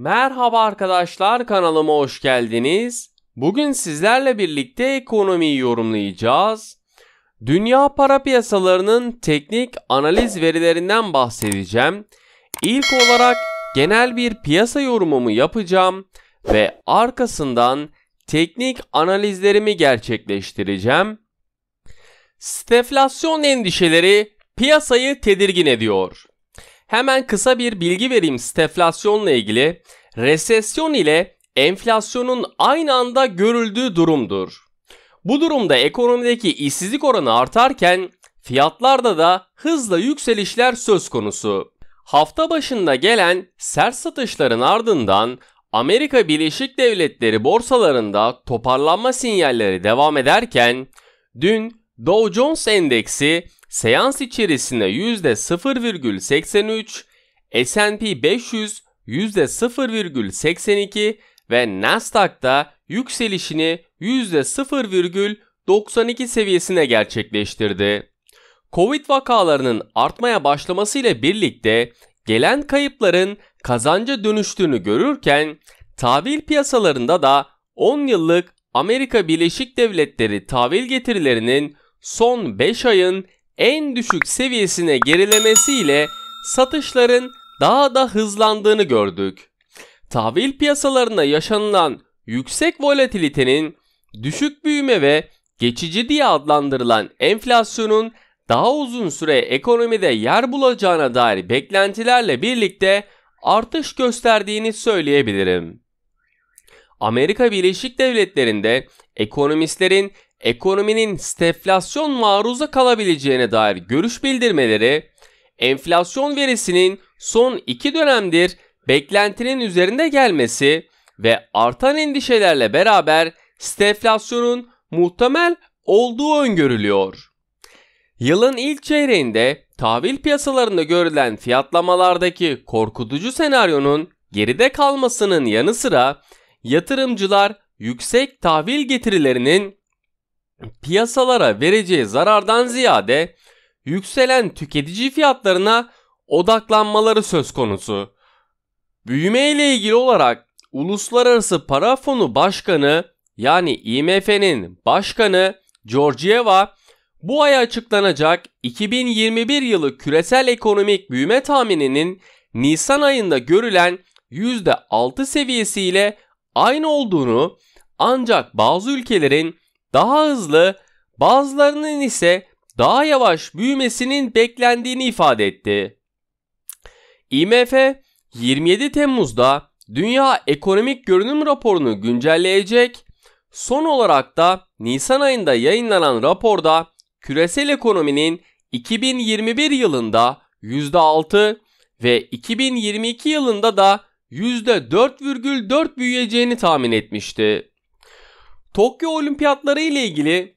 Merhaba arkadaşlar kanalıma hoş geldiniz. Bugün sizlerle birlikte ekonomiyi yorumlayacağız. Dünya para piyasalarının teknik analiz verilerinden bahsedeceğim. İlk olarak genel bir piyasa yorumumu yapacağım ve arkasından teknik analizlerimi gerçekleştireceğim. Steflasyon endişeleri piyasayı tedirgin ediyor. Hemen kısa bir bilgi vereyim steflasyonla ilgili. Resesyon ile enflasyonun aynı anda görüldüğü durumdur. Bu durumda ekonomideki işsizlik oranı artarken fiyatlarda da hızla yükselişler söz konusu. Hafta başında gelen sert satışların ardından Amerika Birleşik Devletleri borsalarında toparlanma sinyalleri devam ederken dün Dow Jones Endeksi seans içerisinde %0,83, S&P 500 %0,82 ve Nasdaq'ta yükselişini %0,92 seviyesine gerçekleştirdi. Covid vakalarının artmaya başlamasıyla birlikte gelen kayıpların kazanca dönüştüğünü görürken tahvil piyasalarında da 10 yıllık Amerika Birleşik Devletleri tahvil getirilerinin son 5 ayın en düşük seviyesine gerilemesiyle satışların daha da hızlandığını gördük. Tahvil piyasalarında yaşanılan yüksek volatilitenin düşük büyüme ve geçici diye adlandırılan enflasyonun daha uzun süre ekonomide yer bulacağına dair beklentilerle birlikte artış gösterdiğini söyleyebilirim. Amerika Birleşik Devletleri'nde ekonomistlerin ekonominin steflasyon maruza kalabileceğine dair görüş bildirmeleri, enflasyon verisinin son iki dönemdir beklentinin üzerinde gelmesi ve artan endişelerle beraber steflasyonun muhtemel olduğu öngörülüyor. Yılın ilk çeyreğinde tahvil piyasalarında görülen fiyatlamalardaki korkutucu senaryonun geride kalmasının yanı sıra yatırımcılar yüksek tahvil getirilerinin piyasalara vereceği zarardan ziyade yükselen tüketici fiyatlarına odaklanmaları söz konusu. Büyüme ile ilgili olarak Uluslararası Para Fonu Başkanı yani IMF'nin başkanı Georgieva bu ay açıklanacak 2021 yılı küresel ekonomik büyüme tahmininin Nisan ayında görülen %6 seviyesiyle aynı olduğunu ancak bazı ülkelerin daha hızlı, bazılarının ise daha yavaş büyümesinin beklendiğini ifade etti. IMF 27 Temmuz'da Dünya Ekonomik Görünüm raporunu güncelleyecek. Son olarak da Nisan ayında yayınlanan raporda küresel ekonominin 2021 yılında %6 ve 2022 yılında da %4,4 büyüyeceğini tahmin etmişti. Tokyo Olimpiyatları ile ilgili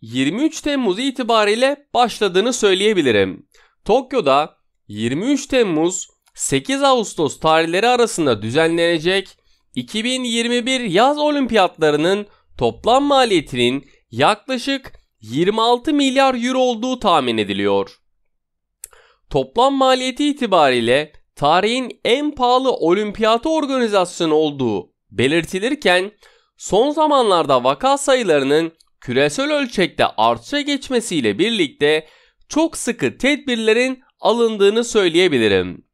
23 Temmuz itibariyle başladığını söyleyebilirim. Tokyo'da 23 Temmuz 8 Ağustos tarihleri arasında düzenlenecek 2021 yaz olimpiyatlarının toplam maliyetinin yaklaşık 26 milyar euro olduğu tahmin ediliyor. Toplam maliyeti itibariyle tarihin en pahalı olimpiyatı organizasyonu olduğu belirtilirken son zamanlarda vaka sayılarının küresel ölçekte artışa geçmesiyle birlikte çok sıkı tedbirlerin alındığını söyleyebilirim.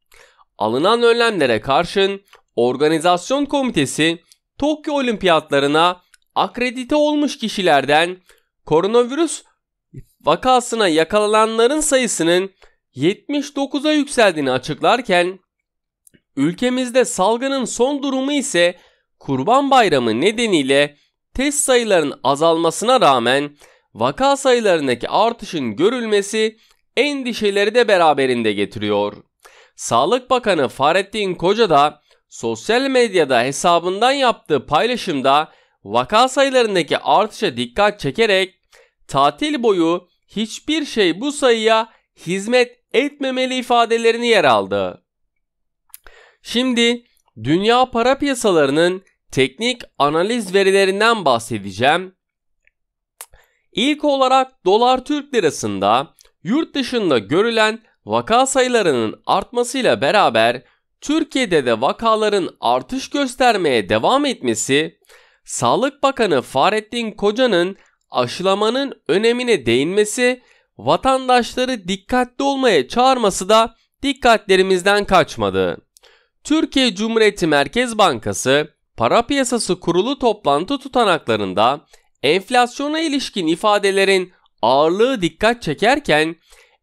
Alınan önlemlere karşın organizasyon komitesi Tokyo Olimpiyatlarına akredite olmuş kişilerden koronavirüs vakasına yakalananların sayısının 79'a yükseldiğini açıklarken ülkemizde salgının son durumu ise Kurban Bayramı nedeniyle test sayılarının azalmasına rağmen vaka sayılarındaki artışın görülmesi endişeleri de beraberinde getiriyor. Sağlık Bakanı Fahrettin Koca da sosyal medyada hesabından yaptığı paylaşımda vaka sayılarındaki artışa dikkat çekerek tatil boyu hiçbir şey bu sayıya hizmet etmemeli ifadelerini yer aldı. Şimdi dünya para piyasalarının teknik analiz verilerinden bahsedeceğim. İlk olarak dolar Türk lirasında yurt dışında görülen vaka sayılarının artmasıyla beraber Türkiye'de de vakaların artış göstermeye devam etmesi, Sağlık Bakanı Fahrettin Koca'nın aşılamanın önemine değinmesi, vatandaşları dikkatli olmaya çağırması da dikkatlerimizden kaçmadı. Türkiye Cumhuriyeti Merkez Bankası Para Piyasası Kurulu toplantı tutanaklarında enflasyona ilişkin ifadelerin ağırlığı dikkat çekerken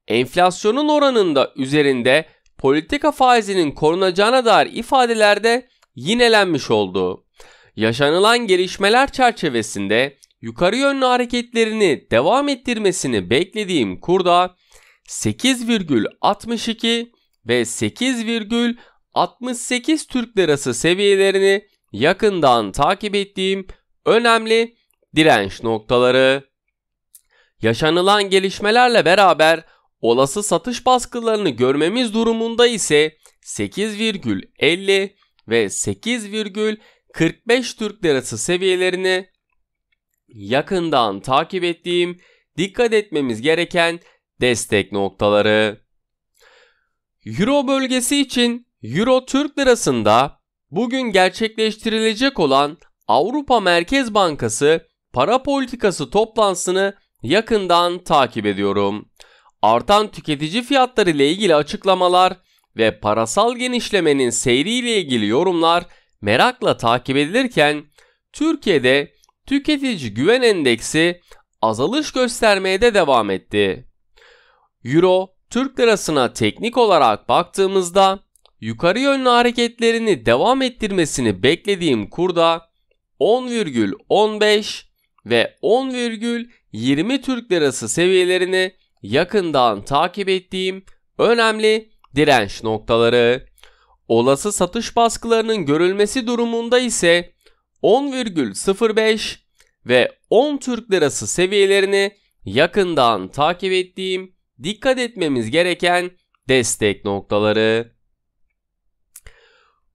enflasyonun oranında üzerinde politika faizinin korunacağına dair ifadelerde yinelenmiş oldu. Yaşanılan gelişmeler çerçevesinde yukarı yönlü hareketlerini devam ettirmesini beklediğim kurda 8,62 ve 8,68 Türk Lirası seviyelerini yakından takip ettiğim önemli direnç noktaları. Yaşanılan gelişmelerle beraber olası satış baskılarını görmemiz durumunda ise 8,50 ve 8,45 Türk Lirası seviyelerini yakından takip ettiğim dikkat etmemiz gereken destek noktaları. Euro bölgesi için Euro Türk Lirası'nda Bugün gerçekleştirilecek olan Avrupa Merkez Bankası para politikası toplantısını yakından takip ediyorum. Artan tüketici fiyatları ile ilgili açıklamalar ve parasal genişlemenin seyri ile ilgili yorumlar merakla takip edilirken Türkiye'de tüketici güven endeksi azalış göstermeye de devam etti. Euro Türk lirasına teknik olarak baktığımızda yukarı yönlü hareketlerini devam ettirmesini beklediğim kurda 10,15 ve 10,20 Türk Lirası seviyelerini yakından takip ettiğim önemli direnç noktaları. Olası satış baskılarının görülmesi durumunda ise 10,05 ve 10 Türk Lirası seviyelerini yakından takip ettiğim dikkat etmemiz gereken destek noktaları.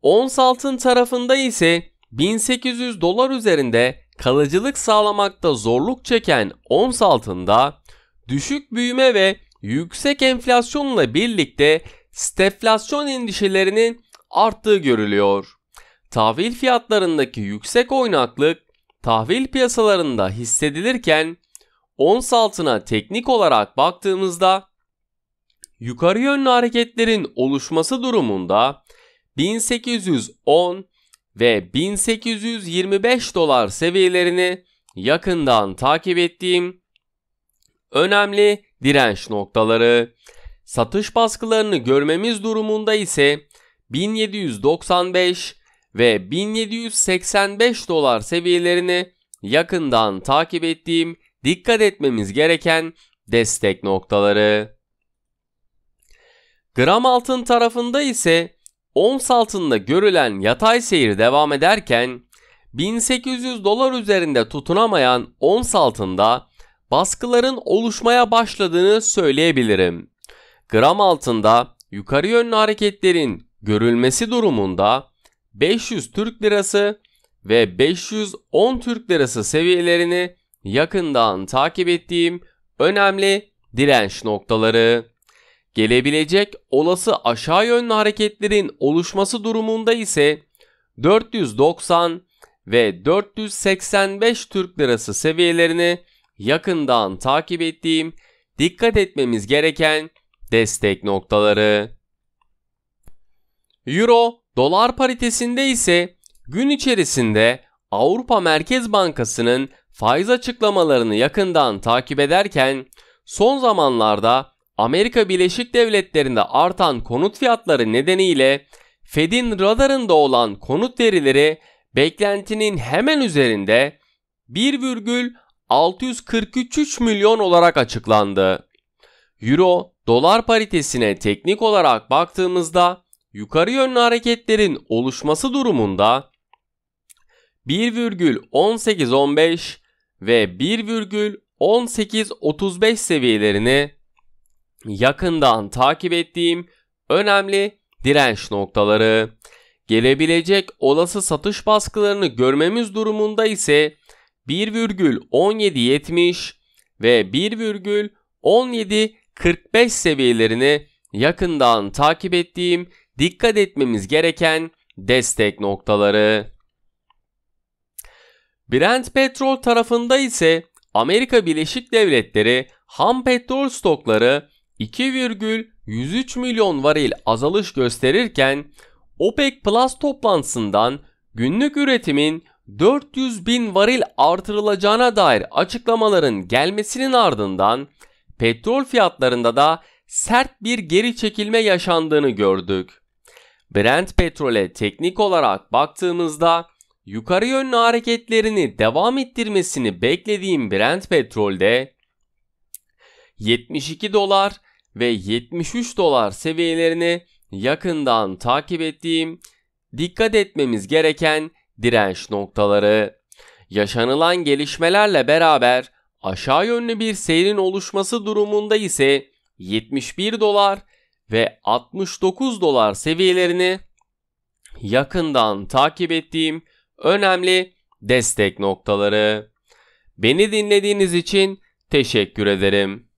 Ons altın tarafında ise 1800 dolar üzerinde kalıcılık sağlamakta zorluk çeken ons altında düşük büyüme ve yüksek enflasyonla birlikte steflasyon endişelerinin arttığı görülüyor. Tahvil fiyatlarındaki yüksek oynaklık tahvil piyasalarında hissedilirken ons altına teknik olarak baktığımızda yukarı yönlü hareketlerin oluşması durumunda 1810 ve 1825 dolar seviyelerini yakından takip ettiğim önemli direnç noktaları. Satış baskılarını görmemiz durumunda ise 1795 ve 1785 dolar seviyelerini yakından takip ettiğim dikkat etmemiz gereken destek noktaları. Gram altın tarafında ise Ons altında görülen yatay seyir devam ederken 1800 dolar üzerinde tutunamayan ons altında baskıların oluşmaya başladığını söyleyebilirim. Gram altında yukarı yönlü hareketlerin görülmesi durumunda 500 Türk Lirası ve 510 Türk Lirası seviyelerini yakından takip ettiğim önemli direnç noktaları. Gelebilecek olası aşağı yönlü hareketlerin oluşması durumunda ise 490 ve 485 Türk Lirası seviyelerini yakından takip ettiğim dikkat etmemiz gereken destek noktaları. Euro dolar paritesinde ise gün içerisinde Avrupa Merkez Bankası'nın faiz açıklamalarını yakından takip ederken son zamanlarda Amerika Birleşik Devletleri'nde artan konut fiyatları nedeniyle Fed'in radarında olan konut verileri beklentinin hemen üzerinde 1,643 milyon olarak açıklandı. Euro dolar paritesine teknik olarak baktığımızda yukarı yönlü hareketlerin oluşması durumunda 1,1815 ve 1,1835 seviyelerini yakından takip ettiğim önemli direnç noktaları. Gelebilecek olası satış baskılarını görmemiz durumunda ise 1,1770 ve 1,1745 seviyelerini yakından takip ettiğim dikkat etmemiz gereken destek noktaları. Brent petrol tarafında ise Amerika Birleşik Devletleri ham petrol stokları 2,103 milyon varil azalış gösterirken OPEC Plus toplantısından günlük üretimin 400 bin varil artırılacağına dair açıklamaların gelmesinin ardından petrol fiyatlarında da sert bir geri çekilme yaşandığını gördük. Brent petrole teknik olarak baktığımızda yukarı yönlü hareketlerini devam ettirmesini beklediğim Brent petrolde 72 dolar ve 73 dolar seviyelerini yakından takip ettiğim dikkat etmemiz gereken direnç noktaları. Yaşanılan gelişmelerle beraber aşağı yönlü bir seyrin oluşması durumunda ise 71 dolar ve 69 dolar seviyelerini yakından takip ettiğim önemli destek noktaları. Beni dinlediğiniz için teşekkür ederim.